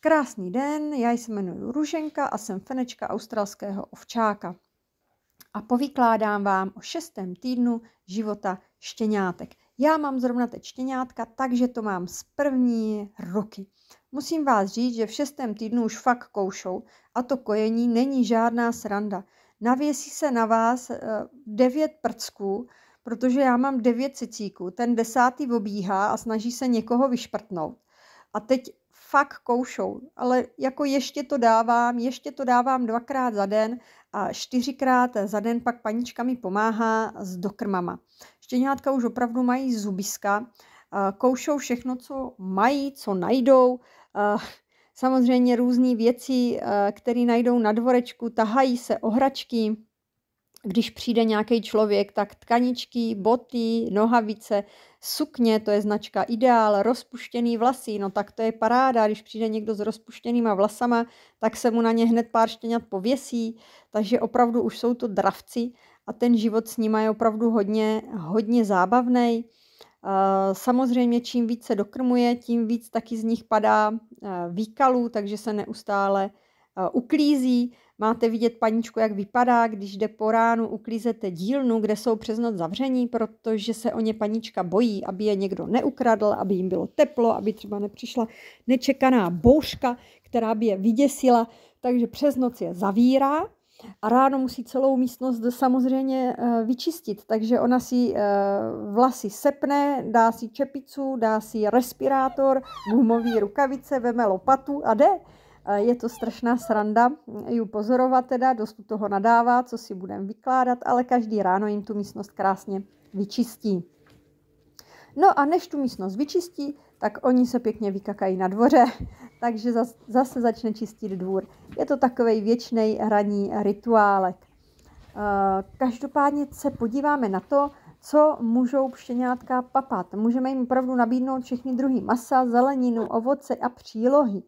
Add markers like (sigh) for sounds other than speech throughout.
Krásný den, já se jmenuji Ruženka a jsem fenečka australského ovčáka. A povykládám vám o šestém týdnu života štěňátek. Já mám zrovna teď štěňátka, takže to mám z první roky. Musím vás říct, že v šestém týdnu už fakt koušou a to kojení není žádná sranda. Navěsí se na vás eh, devět prcků, protože já mám devět cicíků. Ten desátý obíhá a snaží se někoho vyšprtnout. A teď fakt koušou, ale jako ještě to dávám, ještě to dávám dvakrát za den a čtyřikrát za den pak panička mi pomáhá s dokrmama. Štěňátka už opravdu mají zubiska, koušou všechno, co mají, co najdou, samozřejmě různé věci, které najdou na dvorečku, tahají se o hračky, když přijde nějaký člověk, tak tkaničky, boty, nohavice, sukně, to je značka ideál, rozpuštěný vlasy, no tak to je paráda, když přijde někdo s rozpuštěnýma vlasama, tak se mu na ně hned pár štěňat pověsí, takže opravdu už jsou to dravci a ten život s nima je opravdu hodně, hodně zábavný. Eh, samozřejmě čím víc se dokrmuje, tím víc taky z nich padá eh, výkalů, takže se neustále eh, uklízí, Máte vidět paničku, jak vypadá, když jde po ránu, uklízete dílnu, kde jsou přes noc zavření, protože se o ně panička bojí, aby je někdo neukradl, aby jim bylo teplo, aby třeba nepřišla nečekaná bouška, která by je vyděsila, takže přes noc je zavírá a ráno musí celou místnost samozřejmě eh, vyčistit, takže ona si eh, vlasy sepne, dá si čepicu, dá si respirátor, gumový rukavice, veme lopatu a jde. Eh, je to strašná sranda ju pozorovat teda, dost toho nadává, co si budem vykládat, ale každý ráno jim tu místnost krásně vyčistí. No a než tu místnost vyčistí, tak oni se pěkně vykakají na dvoře, (laughs) takže zase začne čistit dvůr. Je to takový věčný hraní rituálek. Eh, každopádně se podíváme na to, co můžou pštěňátka papat. Můžeme jim opravdu nabídnout všechny druhy masa, zeleninu, ovoce a přílohy.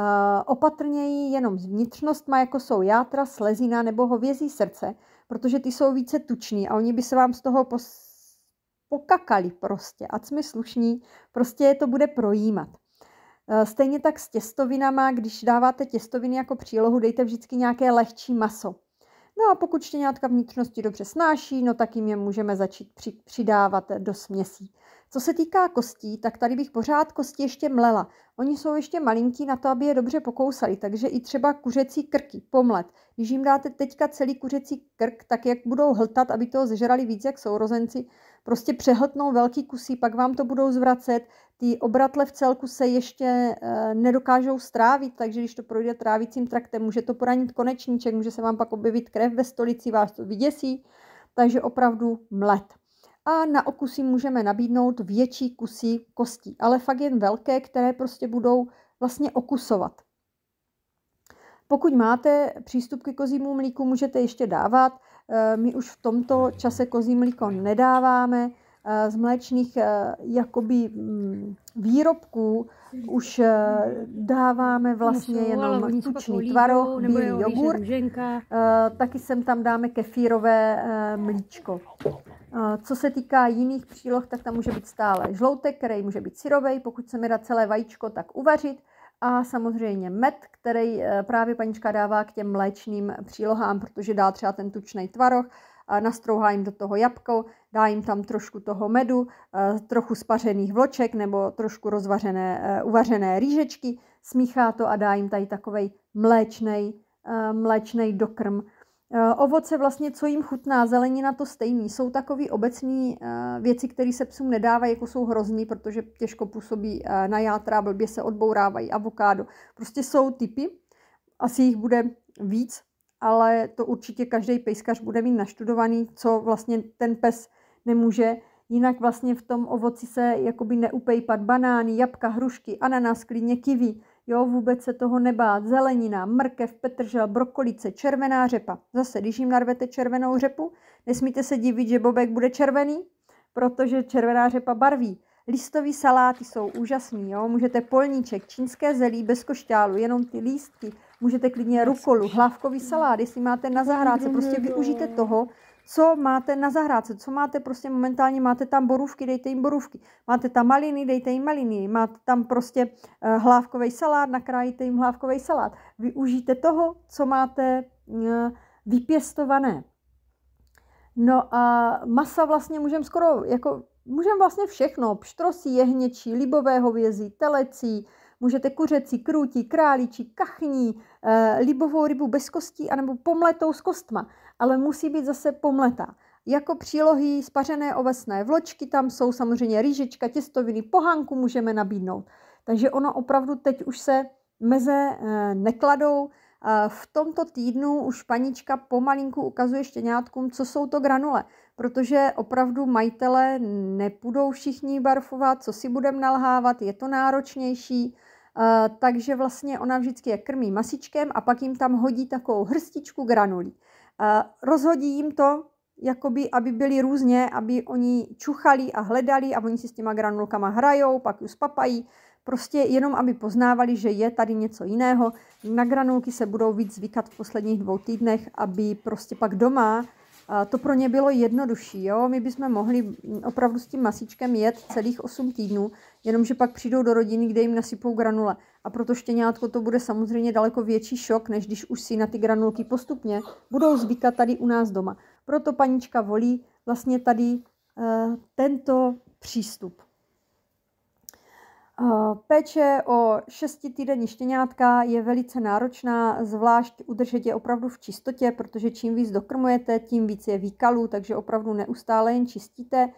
Eh, opatrněji jenom s vnitřnostma, jako jsou játra, slezina nebo hovězí srdce, protože ty jsou více tuční a oni by se vám z toho pos- pokakali prostě. Ať jsme slušní, prostě je to bude projímat. Eh, stejně tak s těstovinama, když dáváte těstoviny jako přílohu, dejte vždycky nějaké lehčí maso. No a pokud štěňátka vnitřnosti dobře snáší, no tak jim je můžeme začít při, přidávat do směsí. Co se týká kostí, tak tady bych pořád kosti ještě mlela. Oni jsou ještě malinký na to, aby je dobře pokousali, takže i třeba kuřecí krky, pomlet. Když jim dáte teďka celý kuřecí krk, tak jak budou hltat, aby toho zežrali víc jak sourozenci, prostě přehltnou velký kusy, pak vám to budou zvracet, ty obratle v celku se ještě eh, nedokážou strávit, takže když to projde trávicím traktem, může to poranit konečníček, může se vám pak objevit krev ve stolici, vás to vyděsí, takže opravdu mlet. A na okusy můžeme nabídnout větší kusy kostí, ale fakt jen velké, které prostě budou vlastně okusovat. Pokud máte přístup ke kozímu mlíku, můžete ještě dávat Eh, my už v tomto čase kozí mlíko nedáváme. Eh, z mléčných eh, jakoby mm, výrobků už dáváme vlastně jenom tučný tvaroh, bílý jogurt. Taky sem tam dáme kefírové mlíčko. Co se týká jiných příloh, tak tam může být stále žloutek, který může být syrový. Pokud chceme dát celé vajíčko, tak uvařit a samozřejmě med, který eh, právě panička dává k těm mléčným přílohám, protože dá třeba ten tučný tvaroh, nastrouhá jim do toho jabko, dá jim tam trošku toho medu, eh, trochu spařených vloček nebo trošku rozvařené, eh, uvařené rýžečky, smíchá to a dá jim tady takovej mléčnej, mléčnej dokrm, Eh, ovoce vlastně, co jim chutná, zelenina to stejný. Jsou takové obecné eh, věci, které se psům nedávají, jako jsou hrozný, protože těžko působí eh, na játra, blbě se odbourávají, avokádo. Prostě jsou typy, asi jich bude víc, ale to určitě každý pejskař bude mít naštudovaný, co vlastně ten pes nemůže. Jinak vlastně v tom ovoci se jakoby neupejpat banány, jabka, hrušky, ananas, klidně kiwi Jo, vůbec se toho nebát. Zelenina, mrkev, petržel, brokolice, červená řepa. Zase, když jim narvete červenou řepu, nesmíte se divit, že bobek bude červený, protože červená řepa barví. Listový saláty jsou úžasný, jo? můžete polníček, čínské zelí bez košťálu, jenom ty lístky, můžete klidně rukolu, hlávkový salát, jestli máte na zahrádce, prostě využijte toho, co máte na zahrádce, co máte prostě momentálně, máte tam borůvky, dejte jim borůvky, máte tam maliny, dejte jim maliny, máte tam prostě uh, eh, hlávkový salát, nakrájíte jim hlávkový salát. Využijte toho, co máte uh, vypěstované. No a masa vlastně můžeme skoro, jako můžeme vlastně všechno, pštrosí, jehněčí, libové hovězí, telecí, můžete kuřecí, krůtí, králičí, kachní, e, libovou rybu bez kostí anebo pomletou s kostma ale musí být zase pomletá. Jako přílohy spařené ovesné vločky, tam jsou samozřejmě rýžička, těstoviny, pohánku můžeme nabídnout. Takže ono opravdu teď už se meze eh, nekladou. Eh, v tomto týdnu už panička pomalinku ukazuje štěňátkům, co jsou to granule, protože opravdu majitele nepůjdou všichni barfovat, co si budeme nalhávat, je to náročnější, eh, takže vlastně ona vždycky je krmí masičkem a pak jim tam hodí takovou hrstičku granulí. Rozhodí jim to, jakoby, aby byli různě, aby oni čuchali a hledali a oni si s těma granulkama hrajou, pak ju spapají. Prostě jenom, aby poznávali, že je tady něco jiného. Na granulky se budou víc zvykat v posledních dvou týdnech, aby prostě pak doma to pro ně bylo jednodušší. Jo? My bychom mohli opravdu s tím masíčkem jet celých 8 týdnů, jenomže pak přijdou do rodiny, kde jim nasypou granule. A proto štěňátko to bude samozřejmě daleko větší šok, než když už si na ty granulky postupně budou zvykat tady u nás doma. Proto panička volí vlastně tady uh, tento přístup. Eh, péče o šestitýdenní štěňátka je velice náročná, zvlášť udržet je opravdu v čistotě, protože čím víc dokrmujete, tím víc je výkalů, takže opravdu neustále jen čistíte.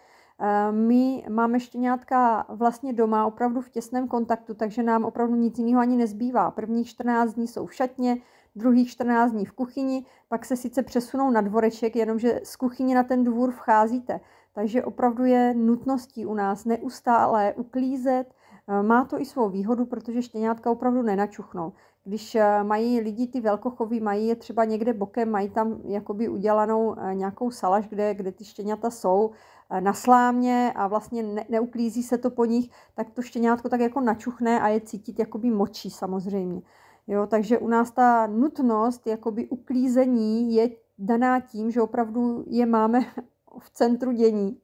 Eh, my máme štěňátka vlastně doma opravdu v těsném kontaktu, takže nám opravdu nic jiného ani nezbývá. Prvních 14 dní jsou v šatně, druhých 14 dní v kuchyni, pak se sice přesunou na dvoreček, jenomže z kuchyně na ten dvůr vcházíte. Takže opravdu je nutností u nás neustále uklízet, Eh, má to i svou výhodu, protože štěňátka opravdu nenačuchnou. Když eh, mají lidi ty velkochovy, mají je třeba někde bokem, mají tam jakoby udělanou eh, nějakou salaž, kde, kde ty štěňata jsou, na slámě a vlastně ne, neuklízí se to po nich, tak to štěňátko tak jako načuchne a je cítit jakoby močí samozřejmě. Jo, takže u nás ta nutnost jakoby uklízení je daná tím, že opravdu je máme (laughs) v centru dění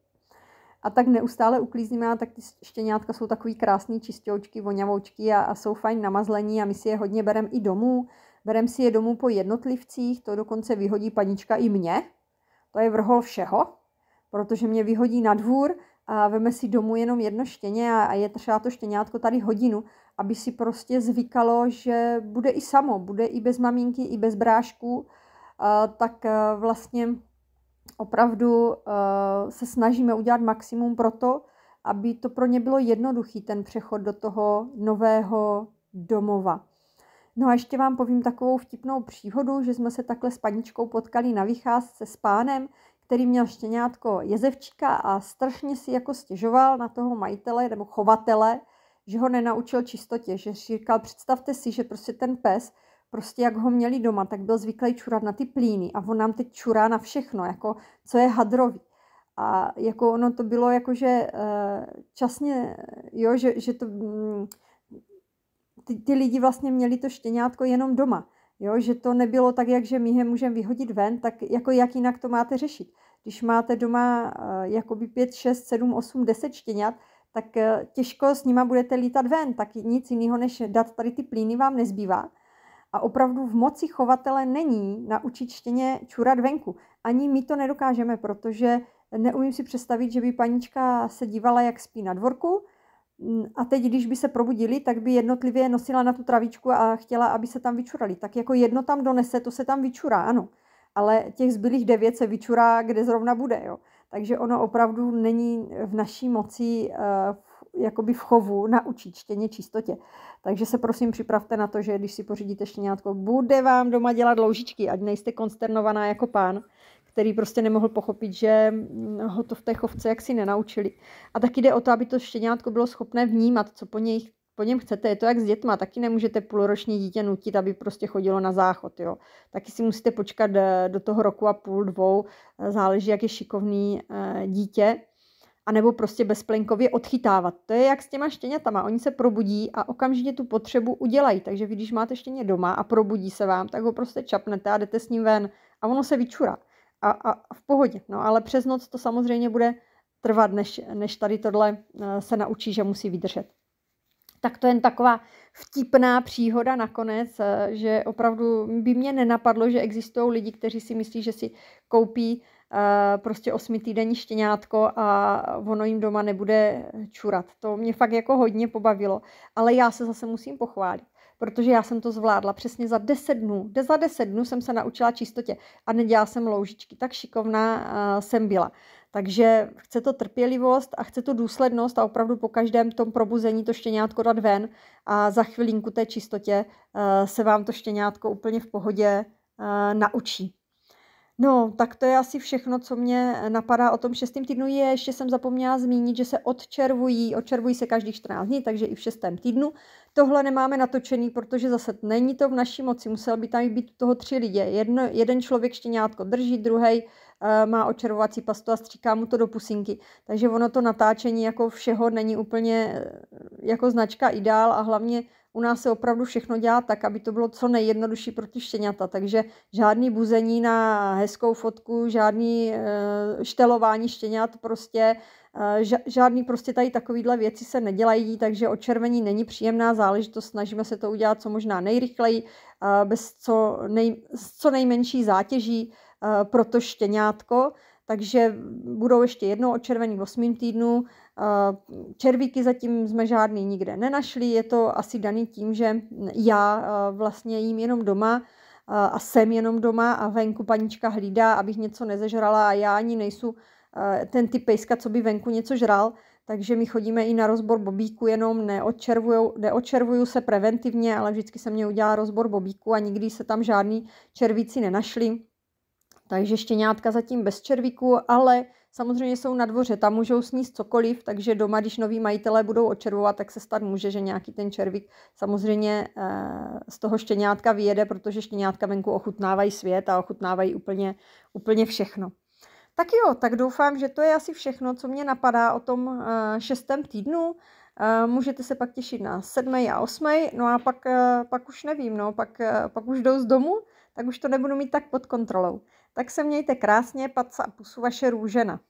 a tak neustále uklízíme a tak ty štěňátka jsou takový krásný čistoučky, voňavoučky a, a jsou fajn namazlení a my si je hodně berem i domů. Berem si je domů po jednotlivcích, to dokonce vyhodí panička i mě. To je vrhol všeho, protože mě vyhodí na dvůr a veme si domů jenom jedno štěně a, a je třeba to štěňátko tady hodinu, aby si prostě zvykalo, že bude i samo, bude i bez maminky, i bez brášku, a, tak a vlastně opravdu eh, se snažíme udělat maximum pro to, aby to pro ně bylo jednoduchý, ten přechod do toho nového domova. No a ještě vám povím takovou vtipnou příhodu, že jsme se takhle s paničkou potkali na vycházce s pánem, který měl štěňátko jezevčíka a strašně si jako stěžoval na toho majitele nebo chovatele, že ho nenaučil čistotě, že říkal, představte si, že prostě ten pes prostě jak ho měli doma, tak byl zvyklý čurat na ty plíny a on nám teď čurá na všechno, jako co je hadrový. A jako ono to bylo jako, že eh, časně, jo, že, že to, mm, ty, ty lidi vlastně měli to štěňátko jenom doma. Jo, že to nebylo tak, jak že my je můžeme vyhodit ven, tak jako jak jinak to máte řešit. Když máte doma eh, jakoby 5, 6, 7, 8, 10 štěňat, tak eh, těžko s nima budete lítat ven, tak nic jiného, než dát tady ty plíny vám nezbývá. A opravdu v moci chovatele není naučit štěně čurat venku. Ani my to nedokážeme, protože neumím si představit, že by panička se dívala, jak spí na dvorku, mm, a teď, když by se probudili, tak by jednotlivě nosila na tu travičku a chtěla, aby se tam vyčurali. Tak jako jedno tam donese, to se tam vyčurá, ano. Ale těch zbylých devět se vyčurá, kde zrovna bude, jo. Takže ono opravdu není v naší moci eh, jakoby v chovu naučit štěně čistotě. Takže se prosím připravte na to, že když si pořídíte štěňátko, bude vám doma dělat loužičky, ať nejste konsternovaná jako pán, který prostě nemohl pochopit, že mm, ho to v té chovce jaksi nenaučili. A taky jde o to, aby to štěňátko bylo schopné vnímat, co po, něj, po něm chcete. Je to jak s dětma, taky nemůžete půlroční dítě nutit, aby prostě chodilo na záchod. Jo. Taky si musíte počkat eh, do toho roku a půl, dvou, eh, záleží, jak je šikovný eh, dítě anebo prostě bezplenkově odchytávat. To je jak s těma štěňatama. Oni se probudí a okamžitě tu potřebu udělají. Takže vy, když máte štěně doma a probudí se vám, tak ho prostě čapnete a jdete s ním ven a ono se vyčurá. A, a, a v pohodě. No ale přes noc to samozřejmě bude trvat, než, než tady tohle eh, se naučí, že musí vydržet tak to je jen taková vtipná příhoda nakonec, eh, že opravdu by mě nenapadlo, že existují lidi, kteří si myslí, že si koupí eh, prostě osmi týdenní štěňátko a ono jim doma nebude čurat. To mě fakt jako hodně pobavilo, ale já se zase musím pochválit protože já jsem to zvládla přesně za 10 dnů. De Za 10 dnů jsem se naučila čistotě a nedělala jsem loužičky. Tak šikovná eh, jsem byla. Takže chce to trpělivost a chce to důslednost a opravdu po každém tom probuzení to štěňátko dát ven a za chvilinku té čistotě eh, se vám to štěňátko úplně v pohodě eh, naučí. No, tak to je asi všechno, co mě napadá o tom šestém týdnu. Je, ještě jsem zapomněla zmínit, že se odčervují, odčervují se každých 14 dní, takže i v šestém týdnu. Tohle nemáme natočený, protože zase není to v naší moci, musel by tam být toho tři lidé. Jedno, jeden člověk štěňátko drží, druhý uh, eh, má očervovací pastu a stříká mu to do pusinky. Takže ono to natáčení jako všeho není úplně eh, jako značka ideál a hlavně u nás se opravdu všechno dělá tak, aby to bylo co nejjednodušší pro ty štěňata. Takže žádný buzení na hezkou fotku, žádný uh, štelování štěňat, prostě uh, žádný prostě tady takovýhle věci se nedělají, takže očervení není příjemná záležitost, snažíme se to udělat co možná nejrychleji, uh, bez co, nej, co nejmenší zátěží uh, pro to štěňátko takže budou ještě jednou odčervený v 8. týdnu. Eh, červíky zatím jsme žádný nikde nenašli, je to asi daný tím, že já eh, vlastně jím jenom doma eh, a jsem jenom doma a venku panička hlídá, abych něco nezežrala a já ani nejsou ten typ pejska, co by venku něco žral, takže my chodíme i na rozbor bobíku, jenom neodčervuju, neodčervuju se preventivně, ale vždycky se mě udělá rozbor bobíku a nikdy se tam žádný červíci nenašli takže štěňátka zatím bez červíku, ale samozřejmě jsou na dvoře, tam můžou sníst cokoliv, takže doma, když noví majitelé budou očervovat, tak se stát může, že nějaký ten červík samozřejmě eh, z toho štěňátka vyjede, protože štěňátka venku ochutnávají svět a ochutnávají úplně, úplně všechno. Tak jo, tak doufám, že to je asi všechno, co mě napadá o tom eh, šestém týdnu. Eh, můžete se pak těšit na sedmý a osmý, no a pak, pak už nevím, no, pak, pak už jdou z domu, tak už to nebudu mít tak pod kontrolou. Tak se mějte krásně, pac a pusu vaše růžena.